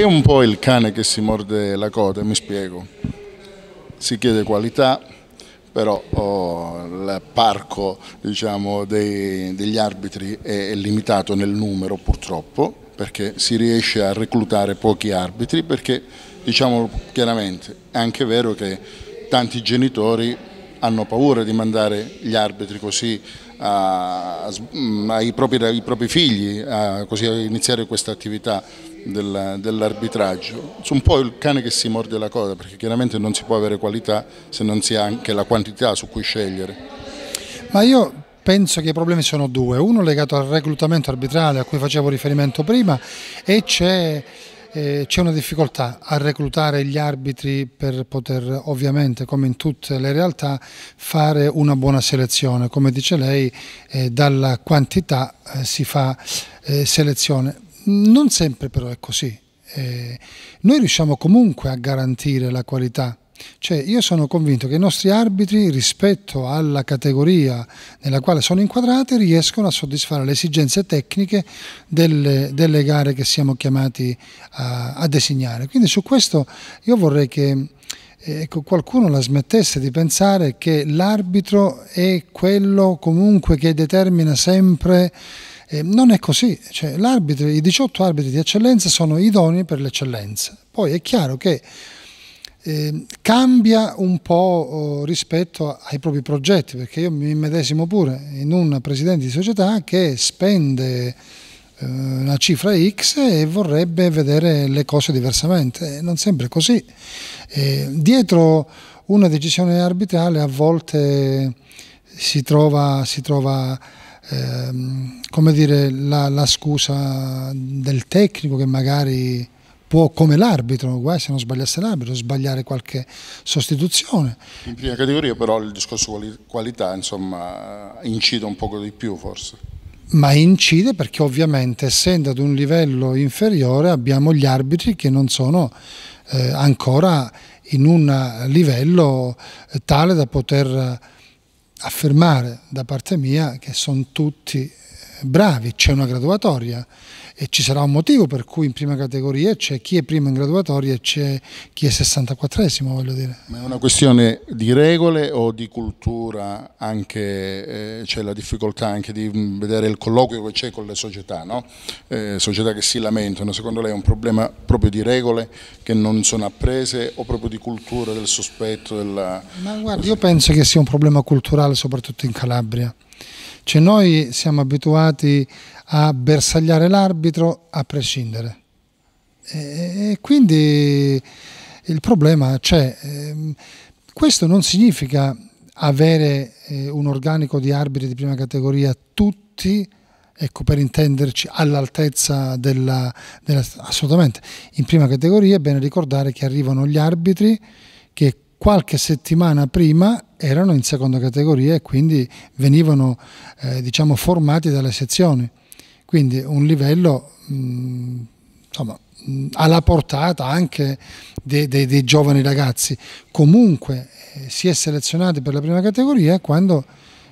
è un po' il cane che si morde la coda, mi spiego. Si chiede qualità, però oh, il parco diciamo, dei, degli arbitri è, limitato nel numero purtroppo, perché si riesce a reclutare pochi arbitri, perché diciamo chiaramente è anche vero che tanti genitori hanno paura di mandare gli arbitri così a, mm, ai, propri, ai, propri, figli a, così a iniziare questa attività del, dell'arbitraggio. Un po' il cane che si morde la coda perché chiaramente non si può avere qualità se non si ha anche la quantità su cui scegliere. Ma io penso che i problemi sono due, uno legato al reclutamento arbitrale a cui facevo riferimento prima e c'è eh, c'è una difficoltà a reclutare gli arbitri per poter ovviamente come in tutte le realtà fare una buona selezione, come dice lei eh, dalla quantità eh, si fa eh, selezione, non sempre però è così, eh, noi riusciamo comunque a garantire la qualità cioè, io sono convinto che i nostri arbitri, rispetto alla categoria nella quale sono inquadrati, riescono a soddisfare le esigenze tecniche delle, delle gare che siamo chiamati a, a, designare. Quindi su questo io vorrei che eh, ecco, qualcuno la smettesse di pensare che l'arbitro è quello comunque che determina sempre eh, non è così, cioè, i 18 arbitri di eccellenza sono idonei per l'eccellenza. Poi è chiaro che eh, cambia un po' oh, rispetto ai propri progetti, perché io mi medesimo pure in un presidente di società che spende eh, una cifra X e vorrebbe vedere le cose diversamente, non sempre è così. Eh, dietro una decisione arbitrale a volte si trova, si trova ehm, come dire, la, la scusa del tecnico che magari può come l'arbitro, guai se non sbagliasse l'arbitro, sbagliare qualche sostituzione. In prima categoria però il discorso qualità insomma, incide un poco di più forse. Ma incide perché ovviamente essendo ad un livello inferiore abbiamo gli arbitri che non sono eh, ancora in un livello eh, tale da poter eh, affermare da parte mia che sono tutti bravi, c'è una graduatoria e ci sarà un motivo per cui in prima categoria c'è chi è primo in graduatoria e c'è chi è 64esimo, voglio dire. Ma è una questione di regole o di cultura, anche eh, c'è la difficoltà anche di mm, vedere il colloquio che c'è con le società, no? eh, società che si lamentano, secondo lei è un problema proprio di regole che non sono apprese o proprio di cultura, del sospetto? Della... Ma guarda, io penso che sia un problema culturale soprattutto in Calabria. Cioè noi siamo abituati a bersagliare l'arbitro a prescindere. E quindi il problema c'è. Ehm, questo non significa avere eh, un organico di arbitri di prima categoria tutti ecco, per intenderci, all'altezza della, della, assolutamente. In prima categoria è bene ricordare che arrivano gli arbitri che qualche settimana prima erano in seconda categoria e quindi venivano eh, diciamo formati dalle sezioni. Quindi un livello mh, mm, insomma, mh, mm, alla portata anche dei, dei, dei giovani ragazzi. Comunque eh, si è selezionati per la prima categoria quando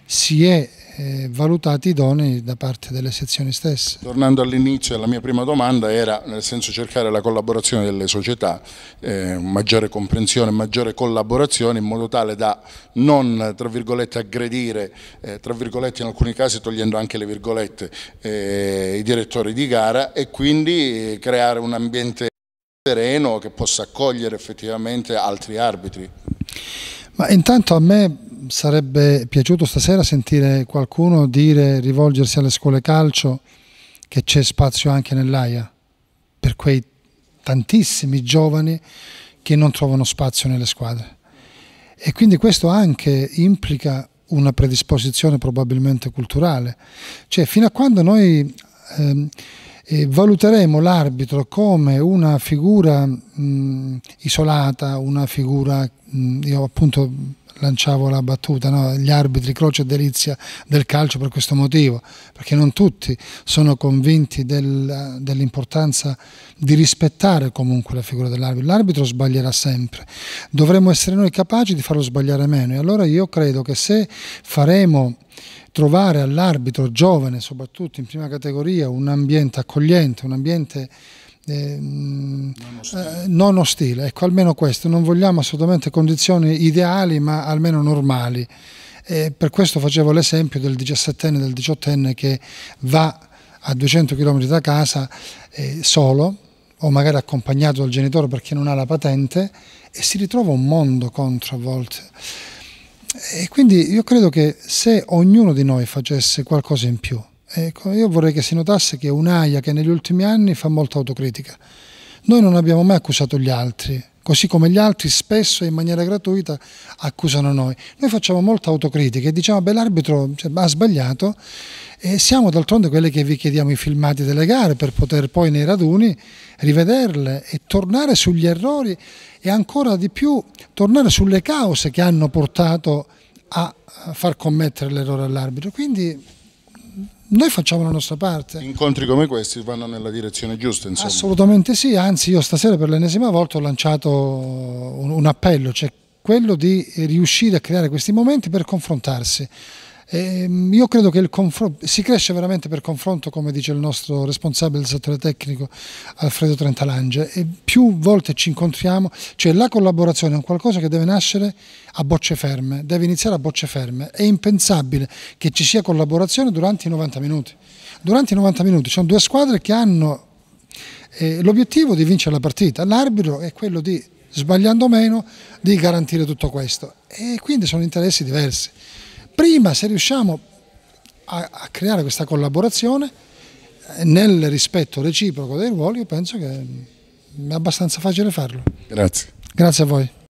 si è eh, valutati idonei da parte delle sezioni stesse. Tornando all'inizio, la mia prima domanda era nel senso cercare la collaborazione delle società, eh, maggiore comprensione, maggiore collaborazione in modo tale da non tra virgolette aggredire, eh, tra virgolette in alcuni casi togliendo anche le virgolette, eh, i direttori di gara e quindi eh, creare un ambiente sereno che possa accogliere effettivamente altri arbitri. Ma intanto a me sarebbe piaciuto stasera sentire qualcuno dire, rivolgersi alle scuole calcio, che c'è spazio anche nell'AIA per quei tantissimi giovani che non trovano spazio nelle squadre. E quindi questo anche implica una predisposizione probabilmente culturale. Cioè, fino a quando noi ehm, eh, valuteremo l'arbitro come una figura mh, isolata, una figura, mh, io appunto lanciavo la battuta, no? gli arbitri croce e delizia del calcio per questo motivo, perché non tutti sono convinti del, dell'importanza di rispettare comunque la figura dell'arbitro, l'arbitro sbaglierà sempre, dovremmo essere noi capaci di farlo sbagliare meno e allora io credo che se faremo trovare all'arbitro giovane soprattutto in prima categoria un ambiente accogliente, un ambiente Ehm, eh, non, ostile. Eh, non ostile, ecco almeno questo, non vogliamo assolutamente condizioni ideali ma almeno normali. E per questo facevo l'esempio del 17enne del 18enne che va a 200 km da casa eh, solo o magari accompagnato dal genitore perché non ha la patente e si ritrova un mondo contro a volte. E quindi io credo che se ognuno di noi facesse qualcosa in più, Ecco, io vorrei che si notasse che è un'AIA che negli ultimi anni fa molta autocritica. Noi non abbiamo mai accusato gli altri, così come gli altri spesso in maniera gratuita accusano noi. Noi facciamo molta autocritica e diciamo beh l'arbitro cioè, ha sbagliato e siamo d'altronde quelli che vi chiediamo i filmati delle gare per poter poi nei raduni rivederle e tornare sugli errori e ancora di più tornare sulle cause che hanno portato a far commettere l'errore all'arbitro. Quindi noi facciamo la nostra parte. Incontri come questi vanno nella direzione giusta, insomma. Assolutamente sì, anzi io stasera per l'ennesima volta ho lanciato un, appello, cioè quello di riuscire a creare questi momenti per confrontarsi. E ehm, io credo che il confronto, si cresce veramente per confronto, come dice il nostro responsabile del settore tecnico Alfredo Trentalange, e più volte ci incontriamo, cioè la collaborazione è un qualcosa che deve nascere a bocce ferme, deve iniziare a bocce ferme, è impensabile che ci sia collaborazione durante i 90 minuti. Durante i 90 minuti ci sono due squadre che hanno eh, l'obiettivo di vincere la partita, l'arbitro è quello di, sbagliando meno, di garantire tutto questo e quindi sono interessi diversi. Prima, se riusciamo a, a creare questa collaborazione, eh, nel rispetto reciproco dei ruoli, io penso che è abbastanza facile farlo. Grazie. Grazie a voi.